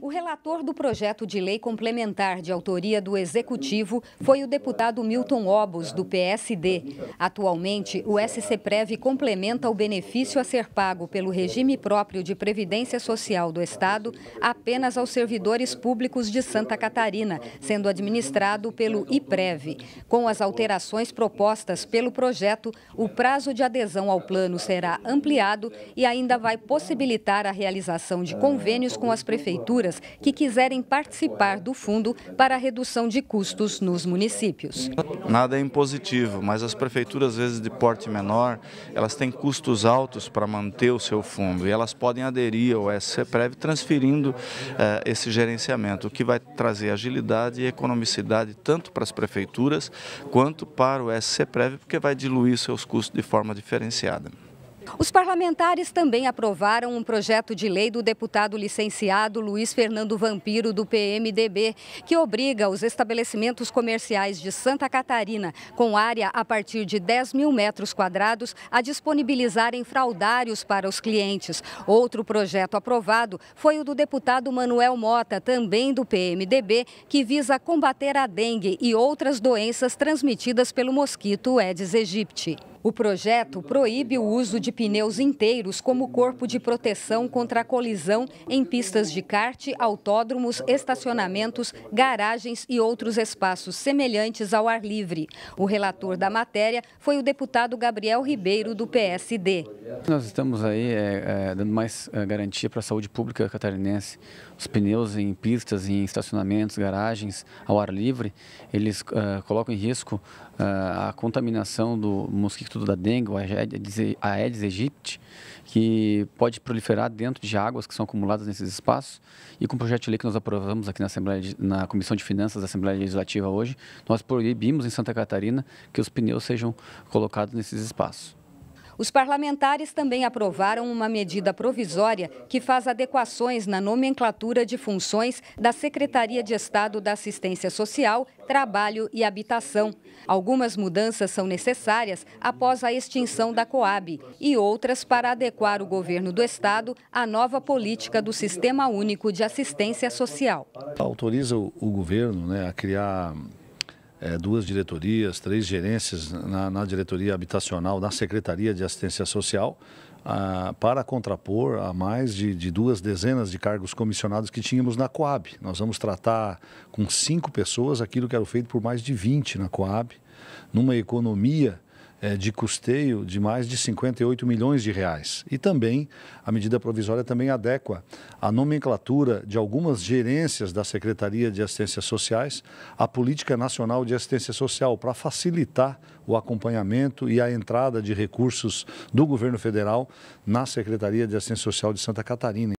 O relator do projeto de lei complementar de autoria do Executivo foi o deputado Milton Obos, do PSD. Atualmente, o SCPREV complementa o benefício a ser pago pelo regime próprio de Previdência Social do Estado apenas aos servidores públicos de Santa Catarina, sendo administrado pelo IPREV. Com as alterações propostas pelo projeto, o prazo de adesão ao plano será ampliado e ainda vai possibilitar a realização de convênios com as prefeituras prefeituras que quiserem participar do fundo para a redução de custos nos municípios. Nada é impositivo, mas as prefeituras, às vezes de porte menor, elas têm custos altos para manter o seu fundo e elas podem aderir ao SCPREV transferindo eh, esse gerenciamento, o que vai trazer agilidade e economicidade tanto para as prefeituras quanto para o SCPREV, porque vai diluir seus custos de forma diferenciada. Os parlamentares também aprovaram um projeto de lei do deputado licenciado Luiz Fernando Vampiro, do PMDB, que obriga os estabelecimentos comerciais de Santa Catarina, com área a partir de 10 mil metros quadrados, a disponibilizarem fraudários para os clientes. Outro projeto aprovado foi o do deputado Manuel Mota, também do PMDB, que visa combater a dengue e outras doenças transmitidas pelo mosquito Aedes aegypti. O projeto proíbe o uso de pneus inteiros como corpo de proteção contra a colisão em pistas de kart, autódromos, estacionamentos, garagens e outros espaços semelhantes ao ar livre. O relator da matéria foi o deputado Gabriel Ribeiro, do PSD. Nós estamos aí é, é, dando mais é, garantia para a saúde pública catarinense. Os pneus em pistas, em estacionamentos, garagens, ao ar livre, eles é, colocam em risco é, a contaminação do mosquito estudo da dengue, a Aedes aegypti, que pode proliferar dentro de águas que são acumuladas nesses espaços. E com o projeto de lei que nós aprovamos aqui na, Assembleia de, na Comissão de Finanças da Assembleia Legislativa hoje, nós proibimos em Santa Catarina que os pneus sejam colocados nesses espaços. Os parlamentares também aprovaram uma medida provisória que faz adequações na nomenclatura de funções da Secretaria de Estado da Assistência Social, Trabalho e Habitação. Algumas mudanças são necessárias após a extinção da Coab e outras para adequar o governo do Estado à nova política do Sistema Único de Assistência Social. Autoriza o governo né, a criar é, duas diretorias, três gerências na, na, diretoria habitacional, na Secretaria de Assistência Social, ah, para contrapor a mais de, de, duas dezenas de cargos comissionados que tínhamos na Coab. Nós vamos tratar com cinco pessoas aquilo que era feito por mais de 20 na Coab, numa economia é, de custeio de mais de 58 milhões de reais. E também a medida provisória também adequa a nomenclatura de algumas gerências da Secretaria de Assistências Sociais à Política Nacional de Assistência Social para facilitar o acompanhamento e a entrada de recursos do governo federal na Secretaria de Assistência Social de Santa Catarina.